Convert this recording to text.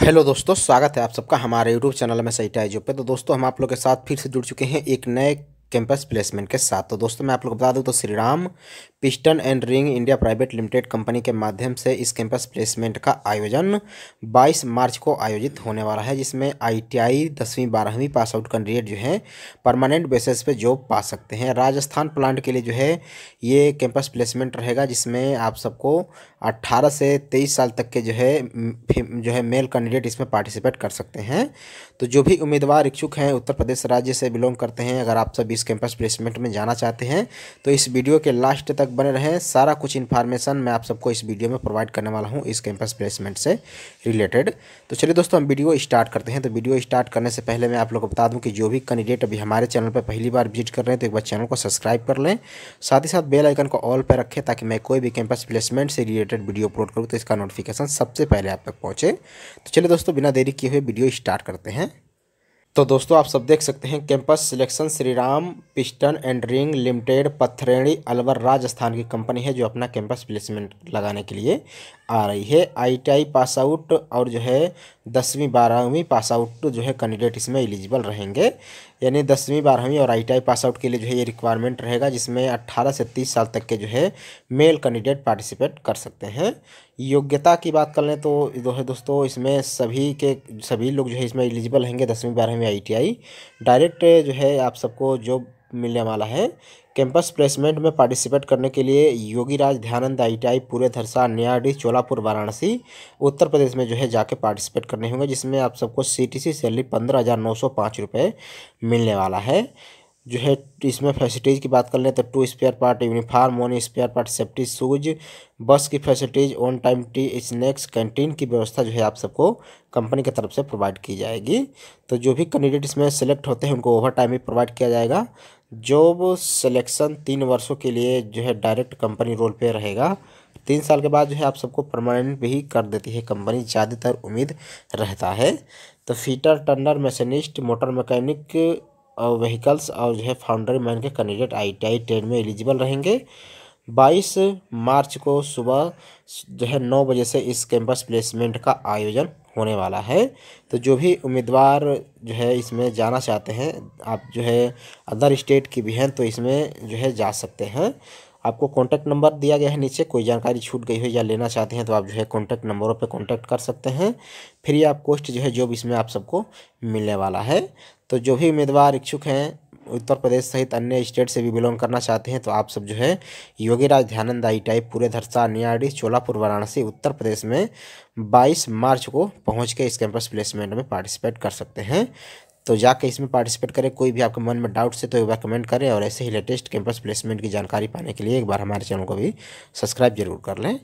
hello दोस्तों स्वागत है आप सबका हमारे यूट्यूब चैनल में सही टाइजो पे तो दोस्तों हम आप लोग के साथ फिर से जुड़ चुके हैं एक नए कैंपस प्लेसमेंट के साथ तो दोस्तों मैं आप लोग को बता दूं तो Shriram piston and ring India private limited company के माध्यम से इस कैंपस प्लेसमेंट का आयोजन 22 मार्च को आयोजित होने वाला है जिसमें आईटीआई दसवीं बारहवीं पास आउट कैंडिडेट जो हैं परमानेंट बेसिस पे जॉब पा सकते हैं राजस्थान प्लांट के लिए जो है ये कैंपस प्लेसमेंट रहेगा जिसमें आप सबको अट्ठारह से तेईस साल तक के जो है जो है मेल कैंडिडेट इसमें पार्टिसिपेट कर सकते हैं तो जो भी उम्मीदवार इच्छुक हैं उत्तर प्रदेश राज्य से बिलोंग करते हैं अगर आप सब इस कैंपस प्लेसमेंट में जाना चाहते हैं तो इस वीडियो के लास्ट तक तक बने रहें सारा कुछ इन्फॉर्मेशन मैं आप सबको इस वीडियो में प्रोवाइड करने वाला हूं इस कैंपस प्लेसमेंट से रिलेटेड तो चलिए दोस्तों हम वीडियो स्टार्ट करते हैं तो वीडियो स्टार्ट करने से पहले मैं आप लोग को बता दूं कि जो भी कैंडिडेट अभी हमारे चैनल पर पहली बार विजिट कर रहे हैं तो एक बार चैनल को सब्सक्राइब कर लें साथ ही साथ बेलाइकन को ऑल पर रखें ताकि मैं कोई भी कैंपस प्लेसमेंट से रिलेटेड वीडियो अपलोड करूँ तो इसका नोटिफिकेशन सबसे पहले आप तक पहुँचे तो चलिए दोस्तों बिना देरी किए हुए वीडियो स्टार्ट करते हैं तो दोस्तों आप सब देख सकते हैं campus selection Shriram piston and ring limited Pathredi Alwar Rajasthan की कंपनी है जो अपना कैंपस प्लेसमेंट लगाने के लिए आ रही है आईटीआई पास आउट और जो है दसवीं बारहवीं पास आउट जो है कैंडिडेट इसमें एलिजिबल रहेंगे यानी दसवीं बारहवीं और आईटीआई पास आउट के लिए जो है ये रिक्वायरमेंट रहेगा जिसमें अट्ठारह से तीस साल तक के जो है मेल कैंडिडेट पार्टिसिपेट कर सकते हैं योग्यता की बात कर लें तो जो है दोस्तों इसमें सभी के सभी लोग जो है इसमें एलिजिबल होंगे दसवीं बारहवीं आईटीआई डायरेक्ट जो है आप सबको जॉब मिलने वाला है कैंपस प्लेसमेंट में पार्टिसिपेट करने के लिए योगीराज ध्यानंद आईटीआई पूरे धरसा न्याडी चोलापुर वाराणसी उत्तर प्रदेश में जो है जाके पार्टिसिपेट करने होंगे जिसमें आप सबको सी सैलरी पंद्रह हज़ार नौ सौ पाँच रुपये मिलने वाला है जो है इसमें फैसिलिटीज़ की बात कर लें तो two spare part uniform one spare part safety shoes bus की facilities on time tea snacks canteen की व्यवस्था जो है आप सबको कंपनी की तरफ से प्रोवाइड की जाएगी तो जो भी कैंडिडेट इसमें सेलेक्ट होते हैं उनको ओवर टाइम भी प्रोवाइड किया जाएगा जॉब सेलेक्शन तीन वर्षों के लिए जो है डायरेक्ट कंपनी रोल पे रहेगा तीन साल के बाद जो है आप सबको परमानेंट भी कर देती है कंपनी ज़्यादातर उम्मीद रहता है तो fitter turner machinist motor mechanic और व्हीकल्स और जो है फाउंडर मैन के कैंडिडेट आई टी में एलिजिबल रहेंगे बाईस मार्च को सुबह जो है नौ बजे से इस कैंपस प्लेसमेंट का आयोजन होने वाला है तो जो भी उम्मीदवार जो है इसमें जाना चाहते हैं आप जो है अदर स्टेट की भी हैं तो इसमें जो है जा सकते हैं आपको कॉन्टैक्ट नंबर दिया गया है नीचे कोई जानकारी छूट गई हो या लेना चाहते हैं तो आप जो है कॉन्टैक्ट नंबरों पर कॉन्टैक्ट कर सकते हैं फ्री आप कोस्ट जो है जॉब इसमें आप सबको मिलने वाला है तो जो भी उम्मीदवार इच्छुक हैं उत्तर प्रदेश सहित अन्य स्टेट से भी बिलोंग करना चाहते हैं तो आप सब जो है योगी राज ध्यानंद आई टाइप पूरे धरसा नियाडी चोलापुर वाराणसी उत्तर प्रदेश में 22 मार्च को पहुंच के इस कैंपस प्लेसमेंट में पार्टिसिपेट कर सकते हैं तो जाकर इसमें पार्टिसिपेट करें कोई भी आपके मन में डाउट्स है तो एक बार कमेंट करें और ऐसे ही लेटेस्ट कैंपस प्लेसमेंट की जानकारी पाने के लिए एक बार हमारे चैनल को भी सब्सक्राइब जरूर कर लें